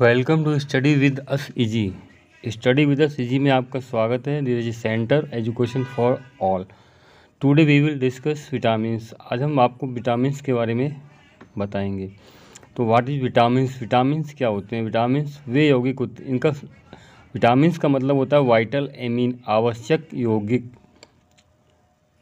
welcome to study with us easy study with us easy में आपका स्वागत है this is centre education for all today we will discuss vitamin आज हम आपको विटामिन के बारे में बताएंगे तो व्हाट इज़ विटामिन विटामिन क्या होते हैं विटामिन्स वे यौगिक होते इनका विटामिन का मतलब होता है वाइटल एमीन आवश्यक यौगिक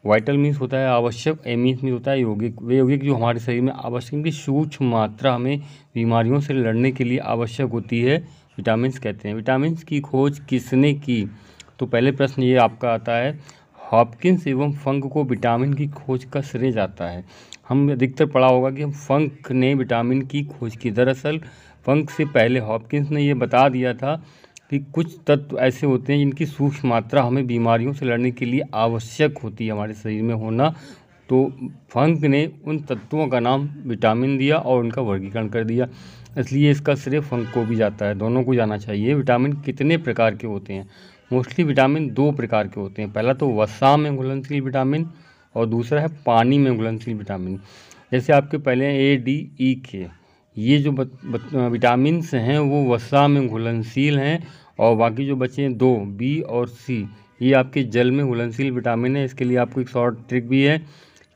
वाइटल मीन्स होता है आवश्यक ए मीन्स मीन होता है यौगिक वे यौगिक जो हमारे शरीर में आवश्यक की सूक्ष्म मात्रा हमें बीमारियों से लड़ने के लिए आवश्यक होती है विटामिन कहते हैं विटामिन की खोज किसने की तो पहले प्रश्न ये आपका आता है हॉपकिंस एवं फंक को विटामिन की खोज का श्रेय जाता है हम अधिकतर पढ़ा होगा कि हम फंक ने विटामिन की खोज की दरअसल फंक से पहले हॉपकिंस ने यह बता दिया था भी कुछ तत्व ऐसे होते हैं जिनकी सूक्ष्म मात्रा हमें बीमारियों से लड़ने के लिए आवश्यक होती है हमारे शरीर में होना तो फंक ने उन तत्वों का नाम विटामिन दिया और उनका वर्गीकरण कर दिया इसलिए इसका श्रेय फंक को भी जाता है दोनों को जाना चाहिए विटामिन कितने प्रकार के होते हैं मोस्टली विटामिन दो प्रकार के होते हैं पहला तो वसा में घुलनशील विटामिन और दूसरा है पानी में घुलनशील विटामिन जैसे आपके पहले ए डी ई के ये जो विटामिन्स हैं वो वसा में घुलनशील हैं और बाकी जो बचे हैं दो बी और सी ये आपके जल में घुलनशील विटामिन है इसके लिए आपको एक शॉर्ट ट्रिक भी है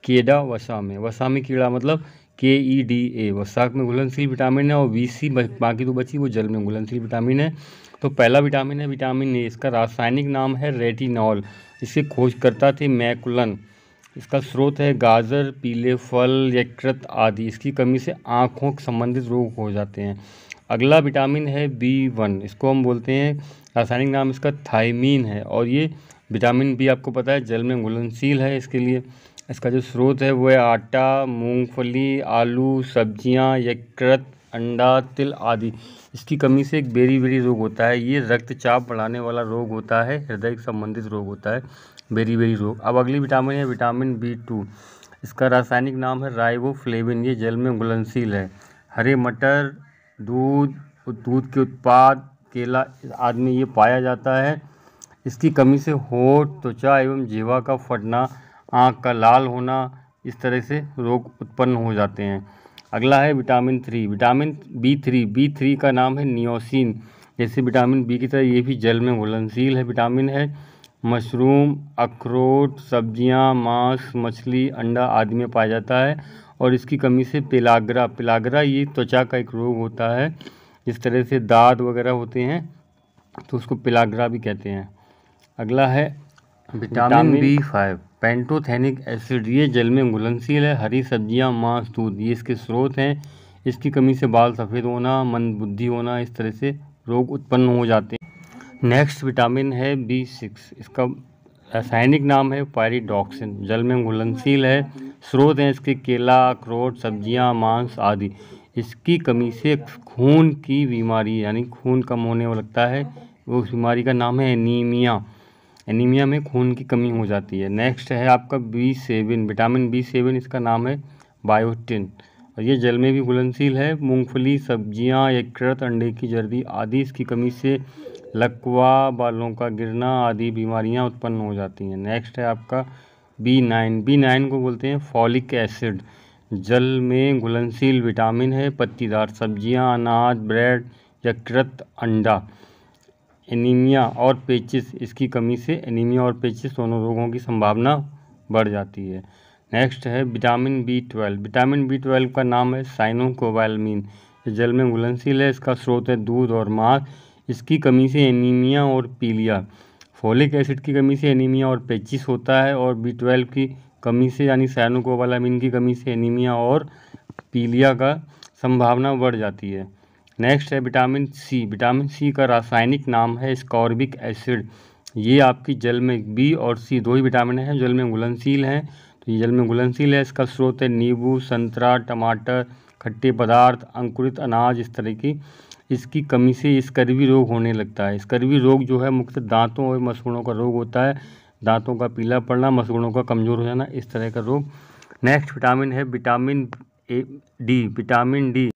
केडा वसा में वसा में कीड़ा मतलब के ई डी ए वसा में घुलनशील विटामिन है और वी सी बाकी तो बची वो जल में घुलनशील विटामिन है तो पहला विटामिन है विटामिन ए इसका रासायनिक नाम है रेटिनॉल खोज खोजकर्ता थे मैकुलन इसका स्रोत है गाजर पीले फल यकृत आदि इसकी कमी से आँखों संबंधित रोग हो जाते हैं अगला विटामिन है बी वन इसको हम बोलते हैं रासायनिक नाम इसका थाइमीन है और ये विटामिन बी आपको पता है जल में घुलनशील है इसके लिए इसका जो स्रोत है वो है आटा मूंगफली आलू सब्जियां यकृत अंडा तिल आदि इसकी कमी से एक बेरी बेरी रोग होता है ये रक्तचाप बढ़ाने वाला रोग होता है हृदय संबंधित रोग होता है बेरीबेरी रोग अब अगली विटामिन है विटामिन बी टू इसका रासायनिक नाम है राइबोफ्लेविन ये जल में घुलनशील है हरे मटर दूध दूध के उत्पाद केला आदि में ये पाया जाता है इसकी कमी से होठ त्वचा एवं जीवा का फटना आँख का लाल होना इस तरह से रोग उत्पन्न हो जाते हैं अगला है vitamin three vitamin B three B three का नाम है नियोसिन जैसे विटामिन बी की तरह ये भी जल में घुलनशील है विटामिन है मशरूम अखरोट सब्ज़ियाँ मांस मछली अंडा आदि में पाया जाता है और इसकी कमी से पिलाग्रा पिलाग्रा ये त्वचा का एक रोग होता है जिस तरह से दाद वगैरह होते हैं तो उसको पिलाग्रा भी कहते हैं अगला है vitamin B five pantothenic acid ये जल में घुलनशील है हरी सब्जियां मांस दूध ये इसके स्रोत हैं इसकी कमी से बाल सफ़ेद होना मंदबुद्धि होना इस तरह से रोग उत्पन्न हो जाते हैं नेक्स्ट विटामिन है बी सिक्स इसका रासायनिक नाम है पायरीडॉक्सिन जल में घुलनशील है स्रोत हैं इसके केला अखरोट सब्जियां मांस आदि इसकी कमी से खून की बीमारी यानी खून कम होने लगता है उस बीमारी का नाम है एनीमिया एनीमिया में खून की कमी हो जाती है नेक्स्ट है आपका B seven vitamin B seven इसका नाम है बायोटिन और ये जल में भी घुलनशील है मूंगफली सब्जियां एक अंडे की जर्दी आदि इसकी कमी से लकवा बालों का गिरना आदि बीमारियां उत्पन्न हो जाती हैं नेक्स्ट है आपका बी नाइन बी नाइन को बोलते हैं फॉलिक एसिड जल में घुलनशील विटामिन है पत्तीदार सब्जियां अनाज ब्रेड यकृत अंडा एनीमिया और पेचिस इसकी कमी से एनीमिया और पेचिस दोनों रोगों की संभावना बढ़ जाती है नेक्स्ट है vitamin B twelve vitamin B twelve का नाम है साइनोकोवालमीन जल में घुलनशील है इसका स्रोत है दूध और मांस इसकी कमी से एनीमिया और पीलिया फोलिक एसिड की कमी से एनीमिया और पेचिस होता है और बी ट्वेल्व की कमी से यानी सैनोकोबालामिन की कमी से एनीमिया और पीलिया का संभावना बढ़ जाती है नेक्स्ट है विटामिन सी विटामिन सी का रासायनिक नाम है स्कॉर्बिक एसिड ये आपकी जल में बी और सी दो ही विटामिन हैं जल में घुलनशील हैं तो ये जल में घुलनशील है इसका स्रोत है नींबू संतरा टमाटर खट्टे पदार्थ अंकुरित अनाज इस तरह की इसकी कमी से स्कर्वी रोग होने लगता है स्कर्वी रोग जो है मुख्य दांतों और मसूड़ों का रोग होता है दांतों का पीला पड़ना मसूड़ों का कमज़ोर हो जाना इस तरह का रोग नेक्स्ट विटामिन है vitamin A D vitamin D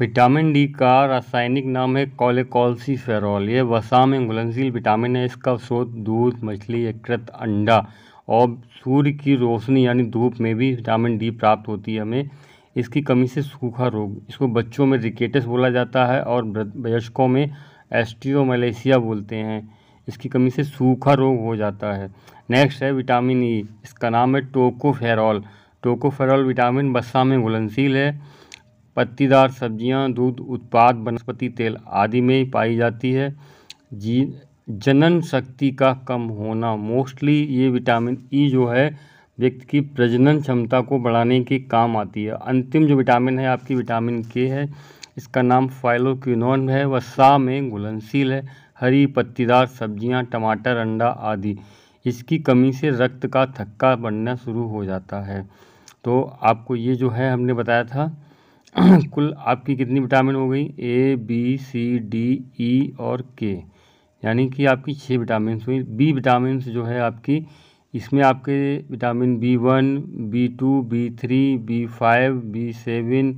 vitamin D का रासायनिक नाम है फेरॉल यह वसा में घुलनशील विटामिन है इसका स्रोत दूध मछली यकृत अंडा और सूर्य की रोशनी यानी धूप में भी विटामिन डी प्राप्त होती है हमें इसकी कमी से सूखा रोग इसको बच्चों में रिकेटस बोला जाता है और वयस्कों में एस्टियोमलेशिया बोलते हैं इसकी कमी से सूखा रोग हो जाता है नेक्स्ट है विटामिन ई e, इसका नाम है टोकोफेरॉल टोकोफेरॉल विटामिन बस्सा में घुलनशील है पत्तीदार सब्जियां, दूध उत्पाद वनस्पति तेल आदि में पाई जाती है जी जनन शक्ति का कम होना मोस्टली ये विटामिन ई e जो है व्यक्ति की प्रजनन क्षमता को बढ़ाने के काम आती है अंतिम जो विटामिन है आपकी विटामिन के है इसका नाम फाइलोक्विनोन है वह सा में घुलनशील है हरी पत्तीदार सब्जियां टमाटर अंडा आदि इसकी कमी से रक्त का थक्का बनना शुरू हो जाता है तो आपको ये जो है हमने बताया था कुल आपकी कितनी विटामिन हो गई A B C D E और के यानी कि आपकी छः विटामिन हुई बी विटामिन जो है आपकी इसमें आपके vitamin B one B two B three B five B seven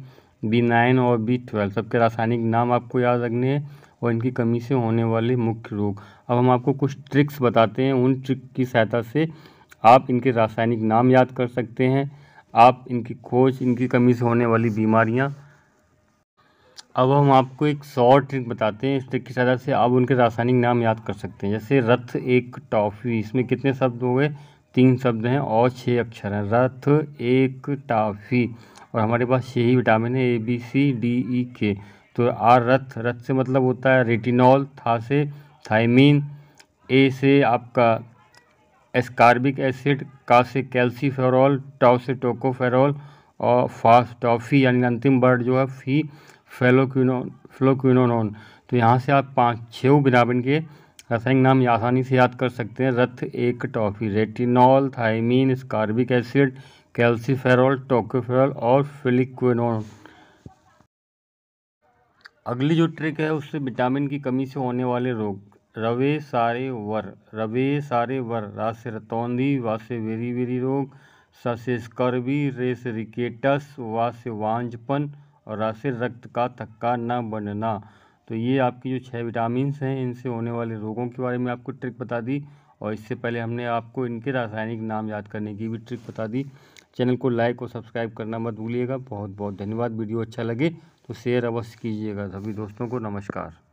B nine और बी ट्वेल्व सबके रासायनिक नाम आपको याद रखने हैं और इनकी कमी से होने वाले मुख्य रोग अब हम आपको कुछ ट्रिक्स बताते हैं उन ट्रिक की सहायता से आप इनके रासायनिक नाम याद कर सकते हैं आप इनकी खोज इनकी कमी से होने वाली बीमारियाँ अब हम आपको एक शॉर्ट ट्रिक बताते हैं इस ट्रिक की सहायता से आप उनके रासायनिक नाम याद कर सकते हैं जैसे रथ एक टॉफ़ी इसमें कितने शब्द हो गए तीन शब्द हैं और छः अक्षर हैं रथ एक टॉफ़ी और हमारे पास ही विटामिन है A B C D E के तो आर रथ रथ से मतलब होता है रेटिनॉल था से थाइमिन ए से आपका एस्कार्बिक एसिड का से कैल्सीफेरॉल टॉ से टोकोफेरॉल और टॉफी यानी अंतिम वर्ड जो है फी फेलोक्विनोन फ्लोक्विनोनोन तो यहाँ से आप पाँच छः बिनाबिन के रासायनिक नाम आसानी से याद कर सकते हैं रथ एक टॉफी retinol thiamine ascorbic acid calciferol tocopherol और फिलिक्विनोन अगली जो ट्रिक है उससे विटामिन की कमी से होने वाले रोग रवे सारे वर रवे सारे वर रासे रतौंदी वासे वेरी वेरी रोग ससे स्कर्वी रेस रिकेटस वासे वांझपन और राशि रक्त का थक्का न बनना तो ये आपकी जो छः विटामिन हैं इनसे होने वाले रोगों के बारे में आपको ट्रिक बता दी और इससे पहले हमने आपको इनके रासायनिक नाम याद करने की भी ट्रिक बता दी चैनल को लाइक और सब्सक्राइब करना मत भूलिएगा बहुत बहुत धन्यवाद वीडियो अच्छा लगे तो शेयर अवश्य कीजिएगा सभी दोस्तों को नमस्कार